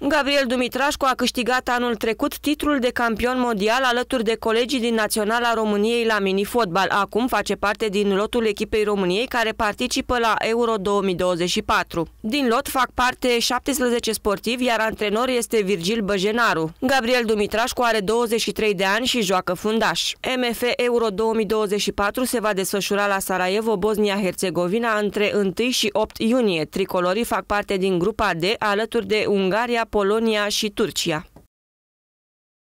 Gabriel Dumitrașcu a câștigat anul trecut titlul de campion mondial alături de colegii din Naționala României la mini mini-fotbal. Acum face parte din lotul echipei României care participă la Euro 2024. Din lot fac parte 17 sportivi, iar antrenor este Virgil Băjenaru. Gabriel Dumitrașcu are 23 de ani și joacă fundaș. MF Euro 2024 se va desfășura la Sarajevo, Bosnia-Herzegovina, între 1 și 8 iunie. Tricolorii fac parte din grupa D alături de Ungaria, Polonia și Turcia.